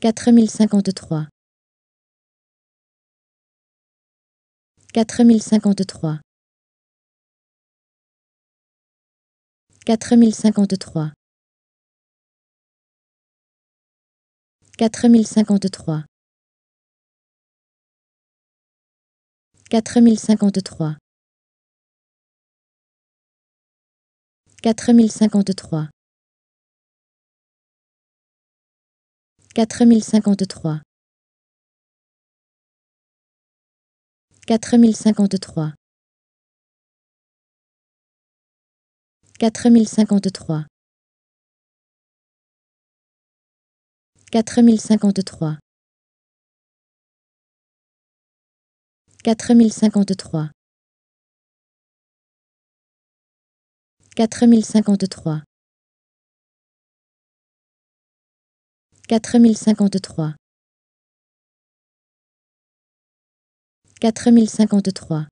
4053 4053 4053 4053 4053 4053 4053 4053 4053 4053 4053 4053 Quatre mille cinquante-trois. Quatre mille cinquante-trois.